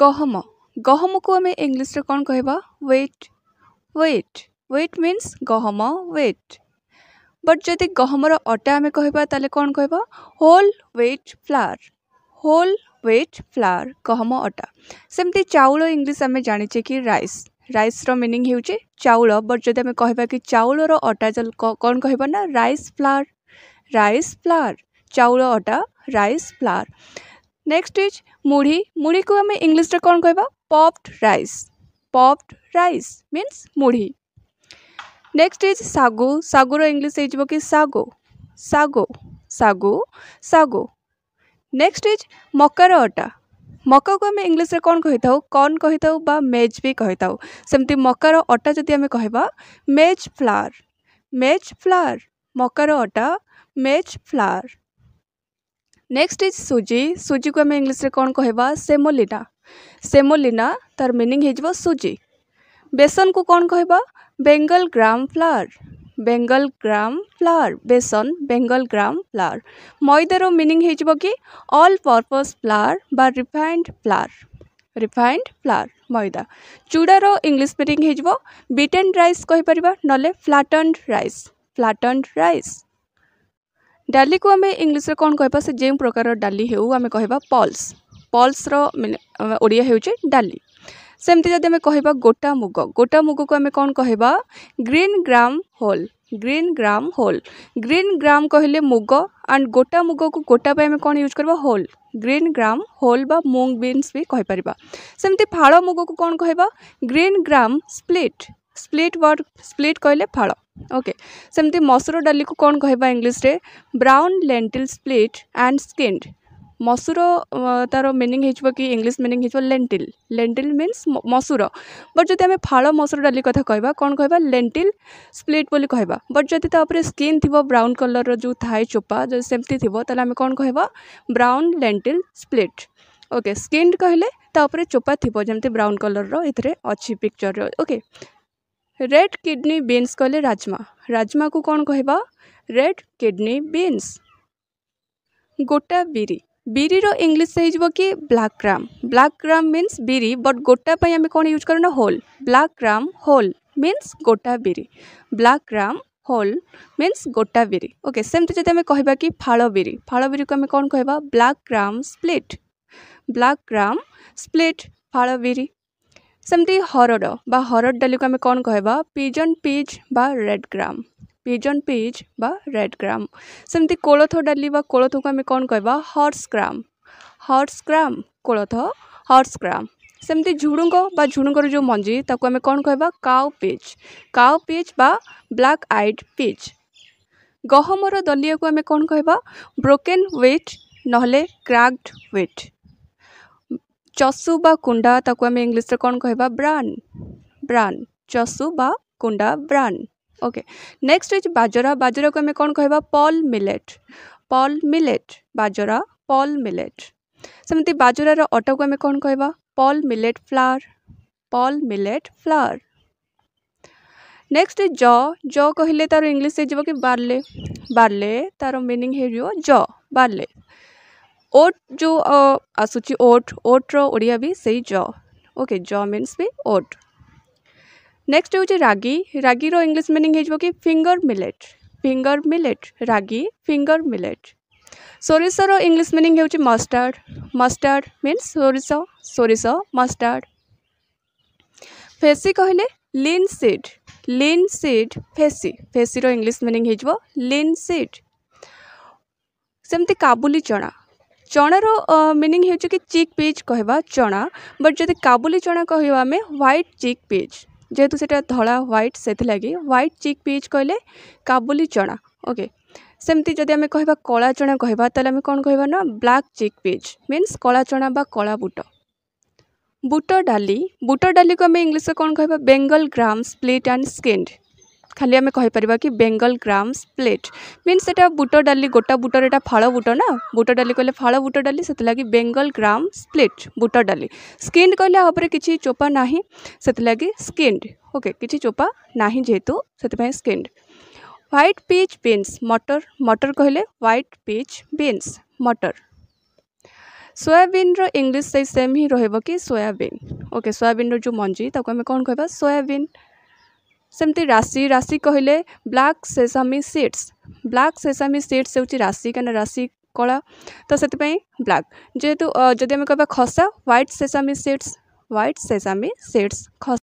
ଗହମ ଗହମକୁ ଆମେ ଇଂଲିଶରେ କ'ଣ କହିବା ୱେଟ୍ ୱେଟ୍ ୱେଟ୍ ମିନ୍ସ ଗହମ ୱେଟ୍ ବଟ୍ ଯଦି ଗହମର ଅଟା ଆମେ କହିବା ତାହେଲେ କ'ଣ କହିବା whole wheat flour whole wheat flour ଗହମ ଅଟା ସେମିତି ଚାଉଳ ଇଂଲିଶ ଆମେ ଜାଣିଛେ କି ରାଇସ୍ ରାଇସ୍ର ମିନିଂ ହେଉଛି ଚାଉଳ ବଟ୍ ଯଦି ଆମେ କହିବା କି ଚାଉଳର ଅଟା କ'ଣ କହିବା ନା ରାଇସ୍ ଫ୍ଲାୱାର୍ ରାଇସ୍ ଫ୍ଲାୱାର୍ ଚାଉଳ ଅଟା ରାଇସ୍ ଫ୍ଲାୱାର୍ नेक्स्ट इज मुढ़ी मुढ़ी को आम इंग्लीश्रे कौन कह puffed rice puffed rice means मुढ़ी नेक्स्ट इज सागु सागुर इंग्लीश हो कि sago sago sago sago next is मकार अटा मका को आम इंग्लीश्रे कौन कही था कन् कही था मेज भी कही था सेमती मकार अटा जदि आम कह मेज फ्लावर मेज फ्लावर मकार अटा मेज फ्लावर नेक्स्ट इज सुजी सुजी को आम इंग्लीश कौन कहवा सेमोलिना सेमोलिना तार मिनिंग हो सुजी बेसन को कौन कहवा Bengal gram flour Bengal gram flour बेसन बेंगल ग्राम फ्लावर मैदार मिनिंग हो कि अल पर्पज फ्लावर बा रिफाइंड फ्लावर रिफाइंड फ्लावर मैदा चूड़ार इंग्लीश मिनिंग हो बीटेन रईस कहीपर ना फ्लाटन रईस फ्लाटन रईस ଡାଲି କୁ ଆମେ ଇଂଲିଶରେ କ'ଣ କହିବା ସେ ଯେଉଁ ପ୍ରକାର ଡାଲି ହେଉ ଆମେ କହିବା ପଲ୍ସ ପଲ୍ସର ଓଡ଼ିଆ ହେଉଛି ଡାଲି ସେମିତି ଯଦି ଆମେ କହିବା ଗୋଟା ମୁଗ ଗୋଟା ମୁଗକୁ ଆମେ କ'ଣ କହିବା green gram whole green gram whole green gram କହିଲେ ମୁଗ ଆଣ୍ଡ ଗୋଟା ମୁଗକୁ ଗୋଟା ପାଇଁ ଆମେ କ'ଣ ୟୁଜ୍ କରିବା ହୋଲ୍ ଗ୍ରୀନ୍ ଗ୍ରାମ୍ ହୋଲ୍ ବା ମୁଙ୍ଗ ବିନ୍ସ ବି କହିପାରିବା ସେମିତି ଫାଳ ମୁଗକୁ କ'ଣ କହିବା green gram split split word split କହିଲେ ଫାଳ ଓକେ ସେମିତି ମସୁର ଡାଲିକୁ କ'ଣ କହିବା ଇଂଲିଶରେ brown lentil split and skinned ମସୁର ତା'ର ମିନିଂ ହେଇଯିବ କି ଇଂଲିଶ ମିନିଂ ହେଇଯିବ ଲେଣ୍ଟିଲ୍ ଲେଣ୍ଟିଲ୍ ମିନ୍ସ ମସୁର ବଟ୍ ଯଦି ଆମେ ଫାଳ ମସୁର ଡାଲି କଥା କହିବା କ'ଣ କହିବା ଲେଣ୍ଟିଲ୍ ସ୍ପ୍ଲିଟ୍ ବୋଲି କହିବା ବଟ୍ ଯଦି ତା ଉପରେ ସ୍କିନ୍ ଥିବ ବ୍ରାଉନ୍ କଲର୍ର ଯେଉଁ ଥାଏ ଚୋପା ଯଦି ସେମିତି ଥିବ ତାହେଲେ ଆମେ କ'ଣ କହିବା brown lentil split okay skin କହିଲେ ତା ଉପରେ ଚୋପା ଥିବ ଯେମିତି ବ୍ରାଉନ୍ କଲର୍ର ଏଥିରେ ଅଛି ପିକ୍ଚର୍ରେ ଓକେ ରେଡ଼୍ କିଡ଼ନୀ ବିନ୍ସ କହିଲେ ରାଜମା ରାଜମାକୁ କ'ଣ କହିବା ରେଡ଼୍ କିଡ଼ନୀ ବିନ୍ସ ଗୋଟା ବିରି ବିରିର ଇଂଲିଶ ହେଇଯିବ କି black gram black gram means ବିରି ବଟ୍ ଗୋଟା ପାଇଁ ଆମେ କ'ଣ ୟୁଜ୍ କରୁନା whole black gram whole means ଗୋଟା ବିରି ବ୍ଲାକ୍ ଗ୍ରାମ୍ ହୋଲ୍ ମିନ୍ସ ଗୋଟା ବିରି ଓକେ ସେମିତି ଯଦି ଆମେ କହିବା କି ଫାଳ ବିରି ଫାଳ ବିରିକୁ ଆମେ କ'ଣ କହିବା black gram split black gram split ଫାଳ ବିରି ସେମିତି ହରଡ଼ ବା ହରଡ଼ ଡାଲିକୁ ଆମେ କ'ଣ କହିବା ପିଜନ୍ ପିଜ୍ ବା ରେଡ଼୍ ଗ୍ରାମ୍ ପିଜନ୍ ପିଜ୍ ବା ରେଡ଼୍ ଗ୍ରାମ୍ ସେମିତି କୋଳଥ ଡାଲି ବା କୋଳଥକୁ ଆମେ କ'ଣ କହିବା ହର୍ସ ଗ୍ରାମ୍ ହର୍ସ ଗ୍ରାମ୍ କୋଳଥ ହର୍ସ ଗ୍ରାମ୍ ସେମିତି ଝୁଡ଼ୁଙ୍ଗ ବା ଝୁଡ଼ୁଙ୍ଗର ଯେଉଁ ମଞ୍ଜି ତାକୁ ଆମେ କ'ଣ କହିବା କାଉ ପିଜ୍ କାଉ ପିଜ୍ ବା ବ୍ଲାକ୍ ଆଇଡ଼୍ ପିଜ୍ ଗହମର ଦଲିଆକୁ ଆମେ କ'ଣ କହିବା ବ୍ରୋକେନ୍ ହ୍ୱିଟ୍ ନହେଲେ କ୍ରାକ୍ଡ ହ୍ୱିଟ୍ ଚଷୁ ବା କୁଣ୍ଡା ତାକୁ ଆମେ ଇଂଲିଶରେ କ'ଣ କହିବା ବ୍ରାନ୍ ବ୍ରାନ୍ ଚଷୁ ବା କୁଣ୍ଡା ବ୍ରାନ୍ ଓକେ ନେକ୍ସଟ ଇଜ୍ ବାଜରା ବାଜରାକୁ ଆମେ କ'ଣ କହିବା ପଲ୍ ମିଲେଟ୍ ପଲ୍ ମିଲେଟ୍ ବାଜରା ପଲ୍ ମିଲେଟ୍ ସେମିତି ବାଜରାର ଅଟାକୁ ଆମେ କ'ଣ କହିବା pearl millet flour pearl millet flour next is ଜ ଜ କହିଲେ ତାର ଇଂଲିଶ ହେଇଯିବ କି ବାର୍ଲେ ବାର୍ଲେ ତାର ମିନିଂ ହେଇଯିବ ଜ ବାର୍ଲେ ओट जो आसूची ओट ओट ओडिया भी सही ज ओके ज मीनस भी ओट नेक्स्ट हूँ रागी रागी रो इंग्लिश मीनिंग हो फिंगर मिलेट फिंगर मिलेट रागी फिंगर मिलेट सोरस इंग्लीश मिनिंग हूँ मस्टर्ड मस्टर्ड मीनस सोरस सोरस मस्टर्ड फेसी कहले लीन सीड लीन सीड फेसी फेसी रो इंग्लिश मिनिंग हो लीन सीड सेमती काबुली चना ଚଣାର ମିନିଂ ହେଉଛି କି ଚିକ୍ ପିଜ୍ କହିବା ଚଣା ବଟ୍ ଯଦି କାବୁଲି ଚଣା କହିବା ଆମେ ହ୍ୱାଇଟ୍ ଚିକ୍ ପିଜ୍ ଯେହେତୁ ସେଇଟା ଧଳା ହ୍ୱାଇଟ୍ ସେଥିଲାଗି ହ୍ୱାଇଟ୍ ଚିକ୍ ପିଜ୍ କହିଲେ କାବୁଲି ଚଣା ଓକେ ସେମିତି ଯଦି ଆମେ କହିବା କଳା ଚଣା କହିବା ତାହେଲେ ଆମେ କ'ଣ କହିବା ନା ବ୍ଲାକ୍ ଚିକ୍ ପିଜ୍ ମିନ୍ସ କଳା ଚଣା ବା କଳା ବୁଟ ବୁଟ ଡାଲି ବୁଟ ଡାଲିକୁ ଆମେ ଇଂଲିଶରେ କ'ଣ କହିବା Bengal gram split and skinned खाली आम कहीपर कि बेंगल ग्राम प्लेट मीन एटा बुट डाली गोटा बुटर एटा फल बुट ना बुट डाली कहे फल बुट डाली से लगे बेंगल ग्राम प्लेट बुट डाली स्किन कहले हाँ किसी चोपा ना से लगी स्किंड ओके किसी चोपा ना जेहेतु से स्किंड ह्वैट पिच बीन्स मटर मटर कहले ह्वैट पिच बीन्स मटर सोयाबीन इंग्लिश सेम ही रोबकि सोयाबीन ओके सोयाबीन जो मंजी ताको आम कौन कह सोयाबीन ସେମିତି ରାଶି ରାଶି କହିଲେ black sesame seeds black sesame seeds ହେଉଛି ରାଶି କାହିଁକିନା ରାଶି କଳା ତ ସେଥିପାଇଁ ବ୍ଲାକ୍ ଯେହେତୁ ଯଦି ଆମେ କହିବା ଖସା white sesame seeds white sesame seeds ଖସା